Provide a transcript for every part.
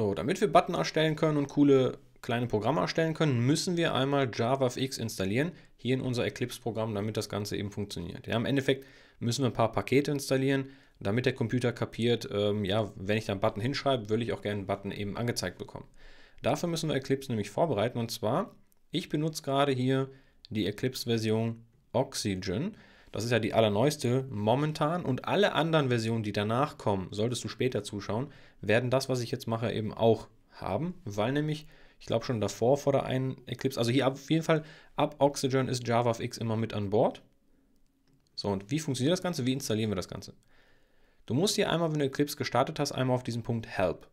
So, damit wir Button erstellen können und coole kleine Programme erstellen können, müssen wir einmal JavaFX installieren, hier in unser Eclipse-Programm, damit das Ganze eben funktioniert. Ja, Im Endeffekt müssen wir ein paar Pakete installieren, damit der Computer kapiert, ähm, ja, wenn ich da einen Button hinschreibe, würde ich auch gerne einen Button eben angezeigt bekommen. Dafür müssen wir Eclipse nämlich vorbereiten und zwar, ich benutze gerade hier die Eclipse-Version Oxygen. Das ist ja die allerneueste momentan und alle anderen Versionen, die danach kommen, solltest du später zuschauen, werden das, was ich jetzt mache, eben auch haben, weil nämlich, ich glaube schon davor, vor der einen Eclipse, also hier auf jeden Fall, ab Oxygen ist JavaFX immer mit an Bord. So, und wie funktioniert das Ganze? Wie installieren wir das Ganze? Du musst hier einmal, wenn du Eclipse gestartet hast, einmal auf diesen Punkt Help.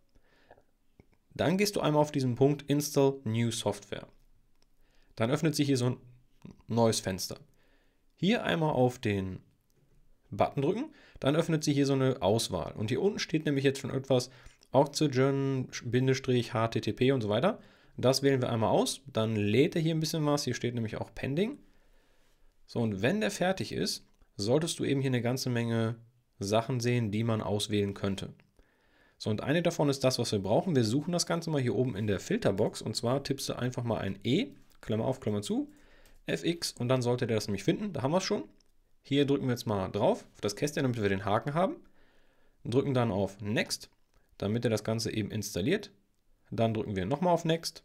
Dann gehst du einmal auf diesen Punkt Install New Software. Dann öffnet sich hier so ein neues Fenster hier einmal auf den Button drücken, dann öffnet sich hier so eine Auswahl. Und hier unten steht nämlich jetzt schon etwas Oxygen-HTTP und so weiter. Das wählen wir einmal aus, dann lädt er hier ein bisschen was, hier steht nämlich auch Pending. So, und wenn der fertig ist, solltest du eben hier eine ganze Menge Sachen sehen, die man auswählen könnte. So, und eine davon ist das, was wir brauchen. Wir suchen das Ganze mal hier oben in der Filterbox und zwar tippst du einfach mal ein E, Klammer auf, Klammer zu, fx und dann sollte der das nämlich finden. Da haben wir es schon. Hier drücken wir jetzt mal drauf auf das Kästchen, damit wir den Haken haben. Drücken dann auf Next, damit er das Ganze eben installiert. Dann drücken wir nochmal auf Next.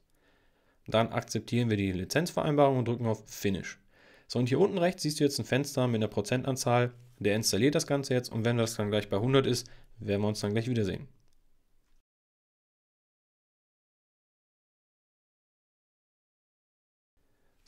Dann akzeptieren wir die Lizenzvereinbarung und drücken auf Finish. So, und hier unten rechts siehst du jetzt ein Fenster mit einer Prozentanzahl. Der installiert das Ganze jetzt und wenn das dann gleich bei 100 ist, werden wir uns dann gleich wiedersehen.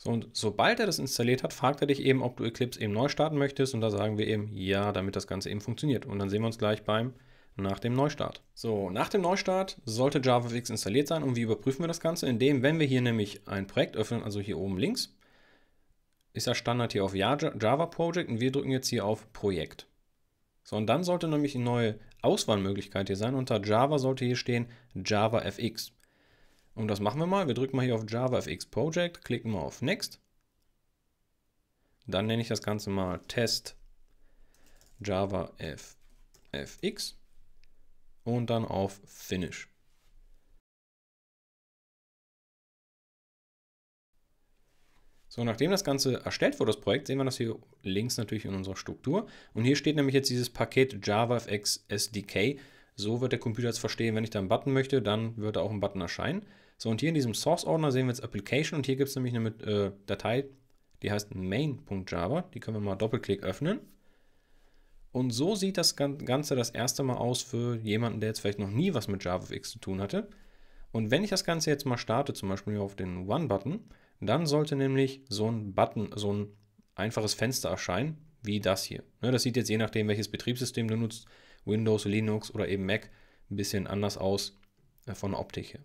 und sobald er das installiert hat, fragt er dich eben, ob du Eclipse eben neu starten möchtest. Und da sagen wir eben ja, damit das Ganze eben funktioniert. Und dann sehen wir uns gleich beim nach dem Neustart. So, nach dem Neustart sollte JavaFX installiert sein. Und wie überprüfen wir das Ganze? Indem, wenn wir hier nämlich ein Projekt öffnen, also hier oben links, ist der Standard hier auf Java Project und wir drücken jetzt hier auf Projekt. So, und dann sollte nämlich eine neue Auswahlmöglichkeit hier sein. Unter Java sollte hier stehen JavaFX. Und das machen wir mal. Wir drücken mal hier auf JavaFX Project, klicken mal auf Next. Dann nenne ich das Ganze mal Test JavaFX und dann auf Finish. So, nachdem das Ganze erstellt wurde, das Projekt, sehen wir das hier links natürlich in unserer Struktur. Und hier steht nämlich jetzt dieses Paket JavaFX SDK. So wird der Computer jetzt verstehen, wenn ich da einen Button möchte, dann wird da auch ein Button erscheinen. So, und hier in diesem Source-Ordner sehen wir jetzt Application und hier gibt es nämlich eine äh, Datei, die heißt main.java. Die können wir mal Doppelklick öffnen. Und so sieht das Ganze das erste Mal aus für jemanden, der jetzt vielleicht noch nie was mit JavaFX zu tun hatte. Und wenn ich das Ganze jetzt mal starte, zum Beispiel hier auf den One-Button, dann sollte nämlich so ein Button, so ein einfaches Fenster erscheinen, wie das hier. Ne, das sieht jetzt je nachdem, welches Betriebssystem du nutzt, Windows, Linux oder eben Mac, ein bisschen anders aus äh, von der Optik her.